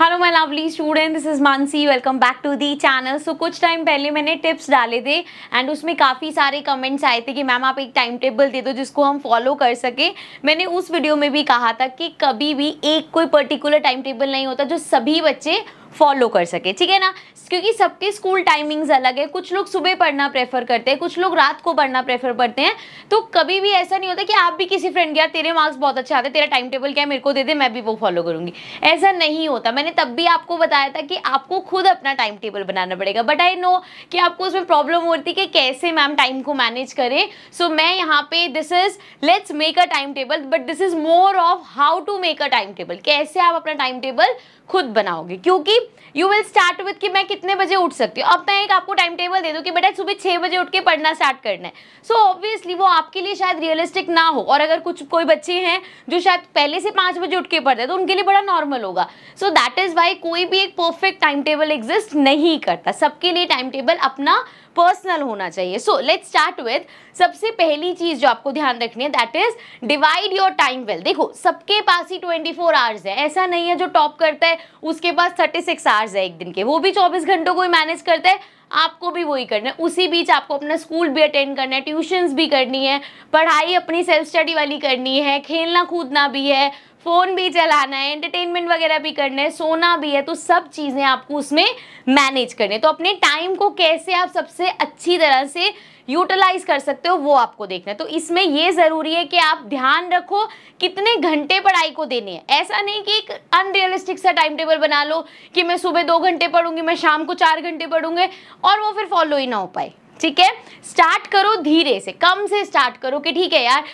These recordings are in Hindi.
Hello my lovely student this is Mansi welcome back to the channel so कुछ टाइम पहले मैंने टिप्स डाले थे एंड उसमें काफ़ी सारे कमेंट्स आए थे कि मैम आप एक टाइम टेबल दे दो जिसको हम फॉलो कर सके मैंने उस वीडियो में भी कहा था कि कभी भी एक कोई पर्टिकुलर टाइम टेबल नहीं होता जो सभी बच्चे फॉलो कर सके ठीक है ना क्योंकि सबके स्कूल टाइमिंग्स अलग है कुछ लोग सुबह पढ़ना प्रेफर करते हैं कुछ लोग रात को पढ़ना प्रेफर करते हैं तो कभी भी ऐसा नहीं होता कि आप भी किसी फ्रेंड यार तेरे मार्क्स बहुत अच्छे आते तेरा टाइम टेबल क्या है मेरे को दे दे मैं भी वो फॉलो करूंगी ऐसा नहीं होता मैंने तब भी आपको बताया था कि आपको खुद अपना टाइम टेबल बनाना पड़ेगा बट आई नो कि आपको उसमें प्रॉब्लम होती कि कैसे मैम टाइम को मैनेज करें सो मैं यहाँ पे this is let's make a time table but this is more of how to make a time table कैसे आप अपना टाइम टेबल खुद बनाओगे क्योंकि यू विल स्टार्ट विद कि मैं कितने बजे उठ सकती हूँ अब मैं एक आपको टाइम टेबल दे दूँ कि बेटा सुबह छः बजे उठ के पढ़ना स्टार्ट करना है सो so, ऑब्वियसली वो आपके लिए शायद रियलिस्टिक ना हो और अगर कुछ कोई बच्चे हैं जो शायद पहले से पाँच बजे उठ के पढ़ते हैं तो उनके लिए बड़ा नॉर्मल होगा सो दैट इज़ वाई कोई भी एक परफेक्ट टाइम टेबल एग्जिस्ट नहीं करता सबके लिए टाइम टेबल अपना पर्सनल होना चाहिए सो लेट स्टार्ट विद सबसे पहली चीज जो आपको ध्यान रखनी है that is divide your time well देखो सबके पास ही 24 फोर आवर्स है ऐसा नहीं है जो टॉप करता है उसके पास 36 आवर्स है एक दिन के वो भी 24 घंटों को ही मैनेज करता है आपको भी वही करना है उसी बीच आपको अपना स्कूल भी अटेंड करना है ट्यूशन्स भी करनी है पढ़ाई अपनी सेल्फ स्टडी वाली करनी है खेलना कूदना भी है फ़ोन भी चलाना है एंटरटेनमेंट वगैरह भी करना है सोना भी है तो सब चीज़ें आपको उसमें मैनेज करनी है तो अपने टाइम को कैसे आप सबसे अच्छी तरह से यूटिलाइज कर सकते हो वो आपको देखना है तो इसमें ये ज़रूरी है कि आप ध्यान रखो कितने घंटे पढ़ाई को देने हैं ऐसा नहीं कि एक अनरियलिस्टिक सा टाइम टेबल बना लो कि मैं सुबह दो घंटे पढ़ूंगी मैं शाम को चार घंटे पढ़ूंगी और वो फिर फॉलो ही ना हो पाए ठीक है स्टार्ट करो धीरे से कम से स्टार्ट करो कि ठीक है यार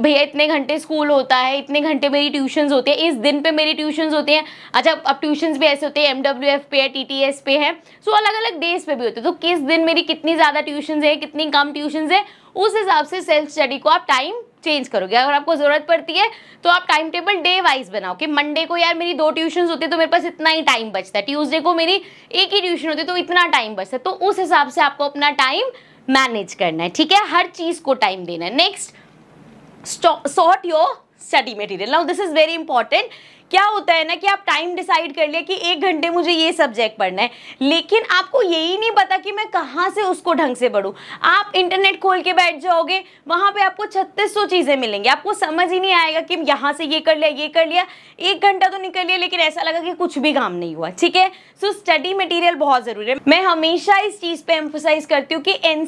भैया इतने घंटे स्कूल होता है इतने घंटे मेरी ट्यूशन्स होती है इस दिन पे मेरी ट्यूशन्स होती हैं अच्छा अब ट्यूशन्स भी ऐसे होते हैं एमडब्ल्यूएफ एफ पे है टी टी एस पे है सो अलग अलग डेज पे भी होते हैं तो किस दिन मेरी कितनी ज़्यादा ट्यूशन्स है कितनी कम ट्यूशन्स है उस हिसाब से सेल्फ स्टडी को आप टाइम चेंज करोगे अगर आपको ज़रूरत पड़ती है तो आप टाइम टेबल डे वाइज बनाओ कि मंडे को यार मेरी दो ट्यूशन होती है तो मेरे पास इतना ही टाइम बचता है ट्यूजडे को मेरी एक ही ट्यूशन होती है तो इतना टाइम बचता है तो उस हिसाब से आपको अपना टाइम मैनेज करना है ठीक है हर चीज़ को टाइम देना है next sort your study material now this is very important क्या होता है ना कि आप टाइम डिसाइड कर लिया कि एक घंटे मुझे ये सब्जेक्ट पढ़ना है लेकिन आपको यही नहीं पता कि मैं कहाँ से उसको ढंग से पढ़ूँ आप इंटरनेट खोल के बैठ जाओगे वहाँ पर आपको छत्तीस चीज़ें मिलेंगी आपको समझ ही नहीं आएगा कि यहाँ से ये कर लिया ये कर लिया एक घंटा तो निकल लिया लेकिन ऐसा लगा कि कुछ भी काम नहीं हुआ ठीक है सो स्टडी मटीरियल बहुत ज़रूरी है मैं हमेशा इस चीज़ पर एम्फोसाइज करती हूँ कि एन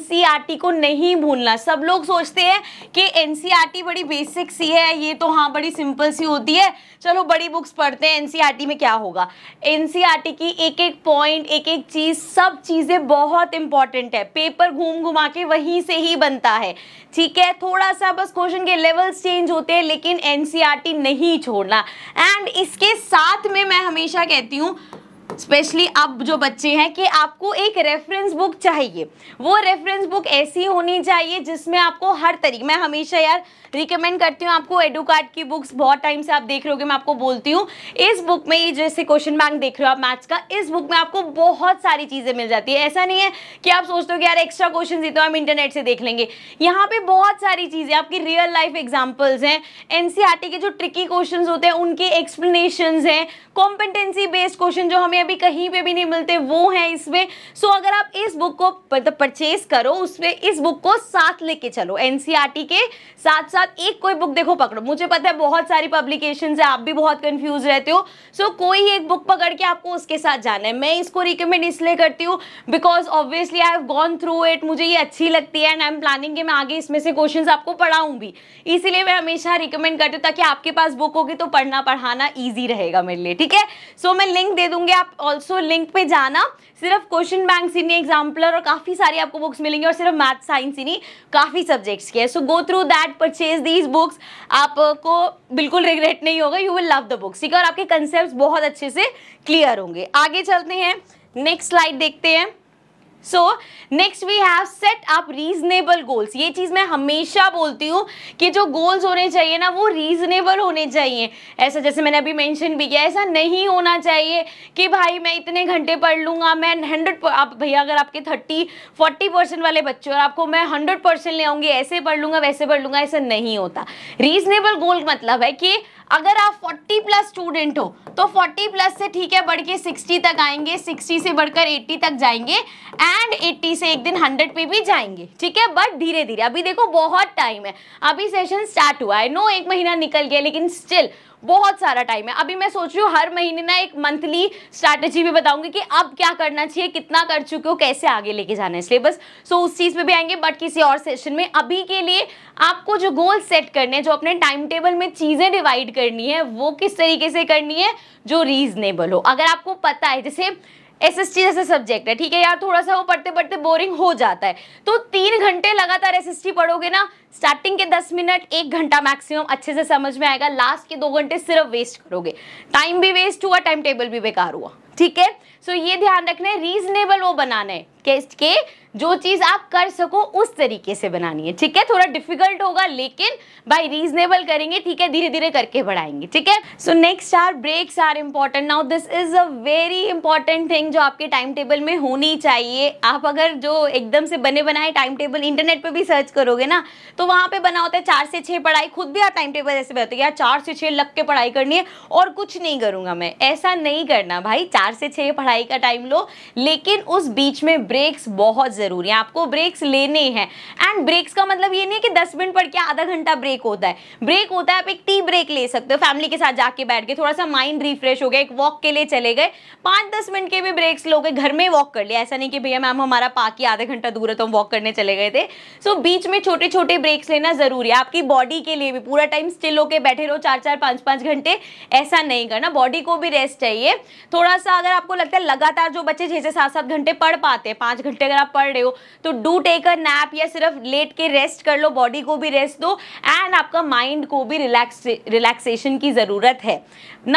e को नहीं भूलना सब लोग सोचते हैं कि एन e बड़ी बेसिक सी है ये तो हाँ बड़ी सिंपल सी होती है चलो बड़ी बुक्स पढ़ते हैं एनसीईआरटी e में क्या होगा एनसीईआरटी e की एक एक पॉइंट एक एक चीज़ सब चीज़ें बहुत इंपॉर्टेंट है पेपर घूम घुमा के वहीं से ही बनता है ठीक है थोड़ा सा बस क्वेश्चन के लेवल्स चेंज होते हैं लेकिन एनसीईआरटी e नहीं छोड़ना एंड इसके साथ में मैं हमेशा कहती हूँ स्पेशली आप जो बच्चे हैं कि आपको एक रेफरेंस बुक चाहिए वो रेफरेंस बुक ऐसी होनी चाहिए जिसमें आपको हर तरीके मैं हमेशा यार रिकमेंड करती हूँ आपको एडुकार्ड की बुक्स बहुत टाइम से आप देख रहे हो मैं आपको बोलती हूँ इस बुक में ये जैसे क्वेश्चन बैंक देख रहे हो आप मैथ्स का इस बुक में आपको बहुत सारी चीज़ें मिल जाती है ऐसा नहीं है कि आप सोचते हो कि यार एक्स्ट्रा क्वेश्चन देते हो हम इंटरनेट से देख लेंगे यहाँ पे बहुत सारी चीज़ें आपकी रियल लाइफ एग्जाम्पल्स हैं एन e के जो ट्रिकी क्वेश्चन होते हैं उनके एक्सप्लेनेशन हैं कॉम्पिटेंसी बेस्ड क्वेश्चन जो हमें हैं भी कहीं पे भी नहीं मिलते वो हैं इसमें सो अगर आप इस बुक को मतलब परचेज करो उसमें इस बुक को साथ लेके चलो एन e के साथ साथ एक कोई बुक देखो पकड़ो मुझे पता है बहुत सारी पब्लिकेशन है आप भी बहुत कन्फ्यूज रहते हो सो कोई एक बुक पकड़ के आपको उसके साथ जाना है मैं इसको रिकमेंड इसलिए करती हूँ because obviously I have gone through it मुझे ये अच्छी लगती है एंड आई एम प्लानिंग मैं आगे इसमें से क्वेश्चन आपको पढ़ाऊँ भी इसीलिए मैं हमेशा रिकमेंड करती हूँ ताकि आपके पास बुक होगी तो पढ़ना पढ़ाना ईजी रहेगा मेरे लिए ठीक है सो so, मैं लिंक दे दूंगी आप ऑल्सो लिंक पे जाना सिर्फ क्वेश्चन बैंक से नहीं एग्जाम्पलर और काफ़ी सारी आपको बुक्स मिलेंगी और सिर्फ मैथ साइंस ही नहीं काफ़ी सब्जेक्ट्स के है so go through that purchase these books आपको बिल्कुल रिग्रेट नहीं होगा you will love the books ठीक है और आपके कंसेप्ट बहुत अच्छे से क्लियर होंगे आगे चलते हैं नेक्स्ट स्लाइड देखते हैं so next we have set up reasonable goals ये चीज़ मैं हमेशा बोलती हूँ कि जो गोल्स होने चाहिए ना वो रीजनेबल होने चाहिए ऐसा जैसे मैंने अभी मेंशन भी किया ऐसा नहीं होना चाहिए कि भाई मैं इतने घंटे पढ़ लूंगा मैं हंड्रेड आप भैया अगर आपके थर्टी फोर्टी परसेंट वाले बच्चे और आपको मैं हंड्रेड परसेंट ले आऊंगी ऐसे पढ़ लूंगा वैसे पढ़ लूँगा ऐसा नहीं होता रीजनेबल गोल मतलब है कि अगर आप 40 प्लस स्टूडेंट हो तो 40 प्लस से ठीक है बढ़ के 60 तक आएंगे 60 से बढ़कर 80 तक जाएंगे एंड 80 से एक दिन 100 पे भी जाएंगे ठीक है बट धीरे धीरे अभी देखो बहुत टाइम है अभी सेशन स्टार्ट हुआ है नो एक महीना निकल गया लेकिन स्टिल बहुत सारा टाइम है अभी मैं सोच रही हूँ हर महीने ना एक मंथली स्ट्रैटेजी भी बताऊंगी कि अब क्या करना चाहिए कितना कर चुके हो कैसे आगे लेके जाना है सिलेबस सो उस चीज़ में भी आएंगे बट किसी और सेशन में अभी के लिए आपको जो गोल सेट करने हैं जो अपने टाइम टेबल में चीज़ें डिवाइड करनी है वो किस तरीके से करनी है जो रीजनेबल हो अगर आपको पता है जैसे एसएसटी जैसे सब्जेक्ट है ठीक है यार थोड़ा सा वो पढ़ते पढ़ते बोरिंग हो जाता है तो तीन घंटे लगातार एसएसटी पढ़ोगे ना स्टार्टिंग के दस मिनट एक घंटा मैक्सिमम अच्छे से समझ में आएगा लास्ट के दो घंटे सिर्फ वेस्ट करोगे टाइम भी वेस्ट हुआ टाइम टेबल भी बेकार हुआ ठीक है सो ये ध्यान रखना है रीजनेबल वो बनाना है जो चीज़ आप कर सको उस तरीके से बनानी है ठीक है थोड़ा डिफिकल्ट होगा लेकिन बाई रीजनेबल करेंगे ठीक है धीरे धीरे करके बढ़ाएंगे ठीक है so next are breaks are important now this is a very important thing जो आपके टाइम टेबल में होनी चाहिए आप अगर जो एकदम से बने बनाए टाइम टेबल इंटरनेट पर भी सर्च करोगे ना तो वहां पर बना होता है चार से छह पढ़ाई खुद भी आप टाइम टेबल ऐसे बताते यार चार से छह लग के पढ़ाई करनी है और कुछ नहीं करूंगा मैं ऐसा नहीं करना भाई चार से छह पढ़ाई का टाइम लो लेकिन उस बीच में ब्रेक्स बहुत ज़रूरी ज़रूरी है आपको ब्रेक्स लेने हैं एंड ब्रेक्स का मतलब ये नहीं है कि दस मिनट पढ़ के आधा घंटा ब्रेक होता है ब्रेक होता है आप एक टी ब्रेक ले सकते हो फैमिली के साथ जाके बैठ के थोड़ा सा माइंड रिफ्रेश हो गया एक वॉक के लिए चले गए पाँच दस मिनट के भी ब्रेक्स लोगे घर में वॉक कर लिया ऐसा नहीं कि भैया मैम हमारा पाकि आधा घंटा दूर है तो हम वॉक करने चले गए थे सो बीच में छोटे छोटे ब्रेक्स लेना ज़रूरी है आपकी बॉडी के लिए भी पूरा टाइम स्टिल होकर बैठे रहो चार चार पाँच पाँच घंटे ऐसा नहीं करना बॉडी को भी रेस्ट चाहिए थोड़ा सा अगर आपको लगता है लगातार जो बच्चे छः से सात सात घंटे पढ़ पाते हैं पाँच घंटे अगर आप पढ़ रहे हो तो डू टेक अ नैप या सिर्फ लेट के रेस्ट कर लो बॉडी को भी रेस्ट दो एंड आपका माइंड को भी रिलैक्स रिलैक्सेशन की ज़रूरत है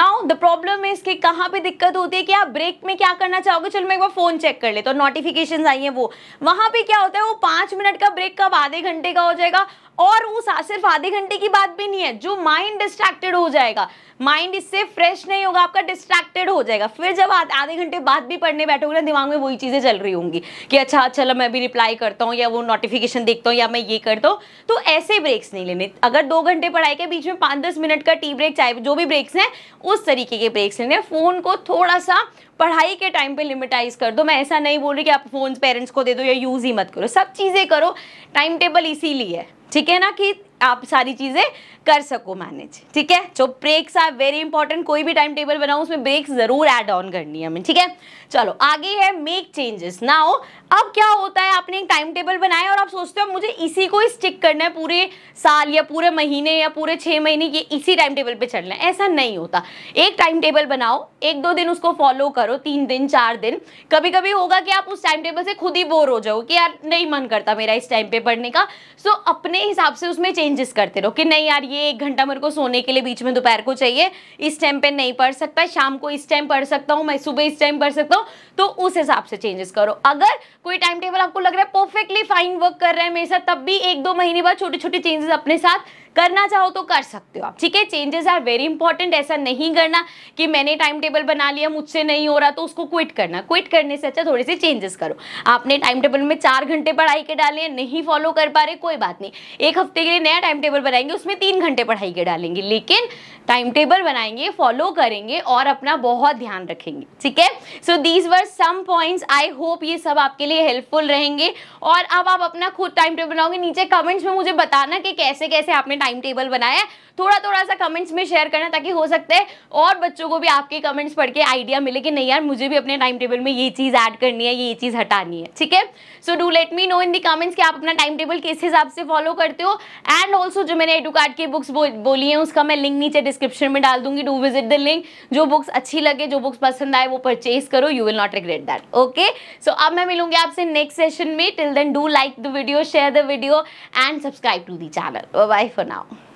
नाउ द प्रॉब्लम इज कि कहाँ पे दिक्कत होती है कि आप ब्रेक में क्या करना चाहोगे चलो मैं एक बार फ़ोन चेक कर ले तो नोटिफिकेशन आई है वो वहाँ पे क्या होता है वो पाँच मिनट का ब्रेक कब आधे घंटे का हो जाएगा और उस सिर्फ आधे घंटे की बात भी नहीं है जो माइंड डिस्ट्रैक्टेड हो जाएगा माइंड इससे फ्रेश नहीं होगा आपका डिस्ट्रैक्टेड हो जाएगा फिर जब आधे घंटे बाद भी पढ़ने बैठोगे ना दिमाग में वही चीज़ें चल रही होंगी कि अच्छा, अच्छा चलो मैं भी रिप्लाई करता हूँ या वो नोटिफिकेशन देखता हूँ या मैं ये करता हूँ तो ऐसे ब्रेक्स नहीं लेने अगर दो घंटे पढ़ाई के बीच में पाँच दस मिनट का टी ब्रेक चाहे जो भी ब्रेक्स हैं उस तरीके के ब्रेक्स लेने फ़ोन को थोड़ा सा पढ़ाई के टाइम पे लिमिटाइज कर दो मैं ऐसा नहीं बोल रही कि आप फ़ोन पेरेंट्स को दे दो या यूज़ ही मत करो सब चीज़ें करो टाइम टेबल इसीलिए है ठीक है ना कि आप सारी चीज़ें कर सको मैनेज ठीक है जो ब्रेक्स आर वेरी इंपॉर्टेंट कोई भी टाइम टेबल बनाओ उसमें ब्रेक्स ज़रूर एड ऑन करनी है हमें ठीक है चलो आगे है मेक चेंजेस नाउ अब क्या होता है आपने एक टाइम टेबल बनाया और आप सोचते हो मुझे इसी को ही स्टिक करना है पूरे साल या पूरे महीने या पूरे छह महीने ये इसी टाइम टेबल पे चलना है ऐसा नहीं होता एक टाइम टेबल बनाओ एक दो दिन उसको फॉलो करो तीन दिन चार दिन कभी कभी होगा कि आप उस टाइम टेबल से खुद ही बोर हो जाओ कि यार नहीं मन करता मेरा इस टाइम पे पढ़ने का सो अपने हिसाब से उसमें चेंज चेंजेस करते रहो कि नहीं यार ये एक घंटा मेरे को सोने के लिए बीच में दोपहर को चाहिए इस टाइम पे नहीं पढ़ सकता शाम को इस टाइम पढ़ सकता हूँ मैं सुबह इस टाइम पढ़ सकता हूँ तो उस हिसाब से चेंजेस करो अगर कोई टाइम टेबल आपको लग रहा है परफेक्टली फाइन वर्क कर रहा है मेरे साथ तब भी एक दो महीने बाद छोटे छोटे चेंजेस अपने साथ करना चाहो तो कर सकते हो आप ठीक है चेंजेस आर वेरी इंपॉर्टेंट ऐसा नहीं करना कि मैंने टाइम टेबल बना लिया मुझसे नहीं हो रहा तो उसको क्विट करना क्विट करने से अच्छा थोड़े से चेंजेस करो आपने टाइम टेबल में चार घंटे पढ़ाई के डाले नहीं फॉलो कर पा रहे कोई बात नहीं एक हफ्ते के लिए नया टाइम टेबल बनाएंगे उसमें तीन घंटे पढ़ाई के डालेंगे लेकिन टाइम टेबल बनाएंगे फॉलो करेंगे और अपना बहुत ध्यान रखेंगे ठीक है so these were some points I hope ये सब आपके लिए हेल्पफुल रहेंगे और अब आप अपना खुद टाइम टेबल बनाओगे नीचे कमेंट्स में मुझे बताना कि कैसे कैसे आपने टाइम टेबल बनाया है थोड़ा थोड़ा सा कमेंट्स में शेयर करना ताकि हो सकता है और बच्चों को भी आपके कमेंट्स पढ़ के आइडिया मिले कि नहीं यार मुझे भी अपने टाइम टेबल में ये चीज़ ऐड करनी है ये चीज़ हटानी है ठीक है so do let me know in the comments कि आप अपना टाइम टेबल किस हिसाब से फॉलो करते हो एंड ऑल्सो जो मैंने एडुकार्ड की बुक्स बो, बोली है उसका मैं लिंक नीचे डिस्क्रिप्शन में डाल दूंगी डू विजिट द लिंक जो बुक्स अच्छी लगे जो बुक्स पसंद आए वो परचेज करो you will not regret that okay so अब मैं मिलूंगी आपसे नेक्स्ट सेशन में till then do like the video share the video and subscribe to the channel bye for now.